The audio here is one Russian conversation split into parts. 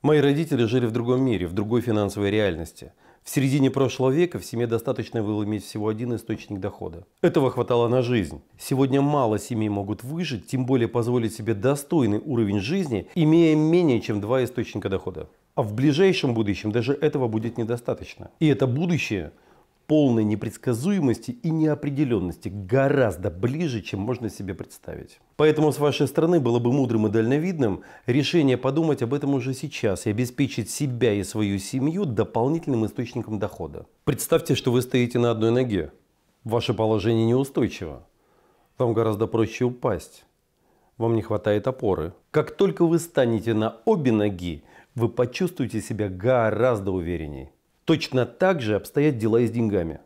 Мои родители жили в другом мире, в другой финансовой реальности. В середине прошлого века в семье достаточно было иметь всего один источник дохода. Этого хватало на жизнь. Сегодня мало семей могут выжить, тем более позволить себе достойный уровень жизни, имея менее чем два источника дохода. А в ближайшем будущем даже этого будет недостаточно. И это будущее – полной непредсказуемости и неопределенности гораздо ближе, чем можно себе представить. Поэтому с вашей стороны было бы мудрым и дальновидным решение подумать об этом уже сейчас и обеспечить себя и свою семью дополнительным источником дохода. Представьте, что вы стоите на одной ноге. Ваше положение неустойчиво. Вам гораздо проще упасть. Вам не хватает опоры. Как только вы станете на обе ноги, вы почувствуете себя гораздо уверенней. Точно так же обстоят дела и с деньгами.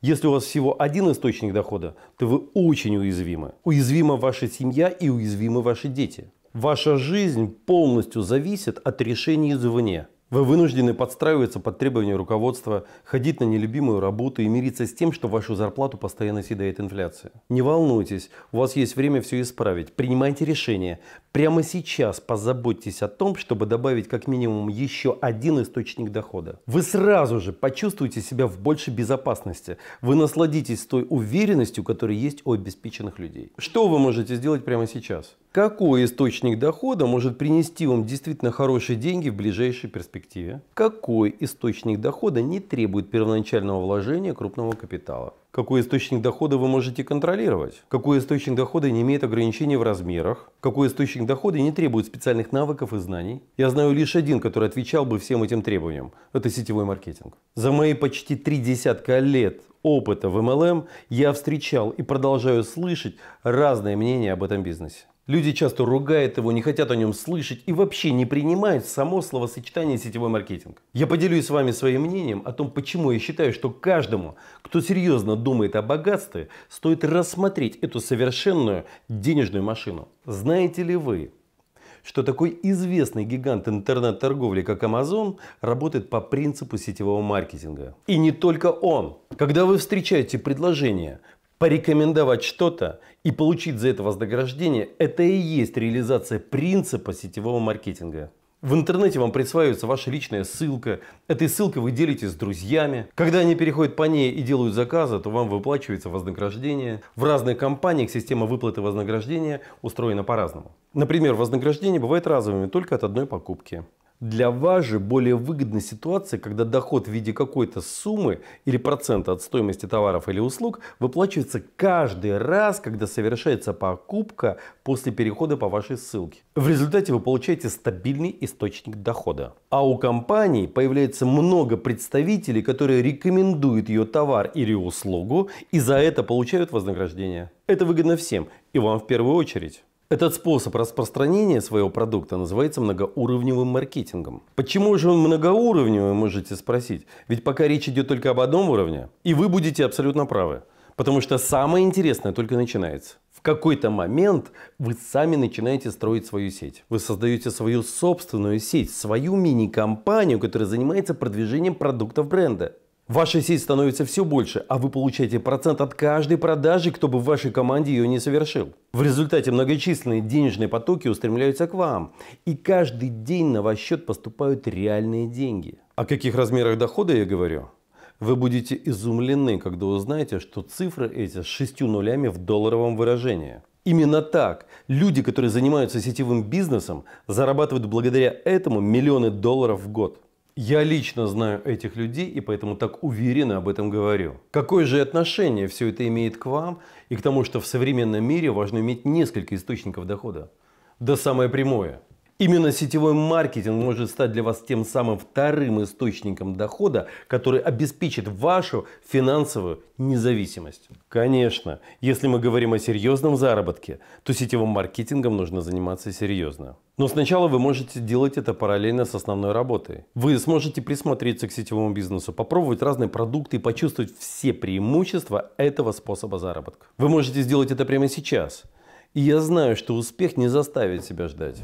Если у вас всего один источник дохода, то вы очень уязвимы. Уязвима ваша семья и уязвимы ваши дети. Ваша жизнь полностью зависит от решений извне. Вы вынуждены подстраиваться под требования руководства, ходить на нелюбимую работу и мириться с тем, что вашу зарплату постоянно съедает инфляция. Не волнуйтесь, у вас есть время все исправить. Принимайте решение. Прямо сейчас позаботьтесь о том, чтобы добавить как минимум еще один источник дохода. Вы сразу же почувствуете себя в большей безопасности. Вы насладитесь той уверенностью, которая есть у обеспеченных людей. Что вы можете сделать прямо сейчас? Какой источник дохода может принести вам действительно хорошие деньги в ближайшей перспективе? Какой источник дохода не требует первоначального вложения крупного капитала? Какой источник дохода вы можете контролировать? Какой источник дохода не имеет ограничений в размерах? Какой источник дохода не требует специальных навыков и знаний? Я знаю лишь один, который отвечал бы всем этим требованиям. Это сетевой маркетинг. За мои почти три десятка лет опыта в MLM я встречал и продолжаю слышать разные мнения об этом бизнесе. Люди часто ругают его, не хотят о нем слышать и вообще не принимают само словосочетание сетевой маркетинг. Я поделюсь с вами своим мнением о том, почему я считаю, что каждому, кто серьезно думает о богатстве, стоит рассмотреть эту совершенную денежную машину. Знаете ли вы, что такой известный гигант интернет-торговли, как Amazon, работает по принципу сетевого маркетинга. И не только он. Когда вы встречаете предложение порекомендовать что-то и получить за это вознаграждение, это и есть реализация принципа сетевого маркетинга. В интернете вам присваивается ваша личная ссылка. Этой ссылкой вы делитесь с друзьями. Когда они переходят по ней и делают заказы, то вам выплачивается вознаграждение. В разных компаниях система выплаты вознаграждения устроена по-разному. Например, вознаграждение бывает разовыми только от одной покупки. Для вас же более выгодна ситуация, когда доход в виде какой-то суммы или процента от стоимости товаров или услуг выплачивается каждый раз, когда совершается покупка после перехода по вашей ссылке. В результате вы получаете стабильный источник дохода. А у компании появляется много представителей, которые рекомендуют ее товар или услугу и за это получают вознаграждение. Это выгодно всем и вам в первую очередь. Этот способ распространения своего продукта называется многоуровневым маркетингом. Почему же он многоуровневый, можете спросить? Ведь пока речь идет только об одном уровне, и вы будете абсолютно правы. Потому что самое интересное только начинается. В какой-то момент вы сами начинаете строить свою сеть. Вы создаете свою собственную сеть, свою мини-компанию, которая занимается продвижением продуктов бренда. Ваша сеть становится все больше, а вы получаете процент от каждой продажи, кто бы в вашей команде ее не совершил. В результате многочисленные денежные потоки устремляются к вам, и каждый день на ваш счет поступают реальные деньги. О каких размерах дохода я говорю? Вы будете изумлены, когда узнаете, что цифры эти с шестью нулями в долларовом выражении. Именно так люди, которые занимаются сетевым бизнесом, зарабатывают благодаря этому миллионы долларов в год. Я лично знаю этих людей и поэтому так уверенно об этом говорю. Какое же отношение все это имеет к вам и к тому, что в современном мире важно иметь несколько источников дохода? Да самое прямое – Именно сетевой маркетинг может стать для вас тем самым вторым источником дохода, который обеспечит вашу финансовую независимость. Конечно, если мы говорим о серьезном заработке, то сетевым маркетингом нужно заниматься серьезно. Но сначала вы можете делать это параллельно с основной работой. Вы сможете присмотреться к сетевому бизнесу, попробовать разные продукты и почувствовать все преимущества этого способа заработка. Вы можете сделать это прямо сейчас. И я знаю, что успех не заставит себя ждать.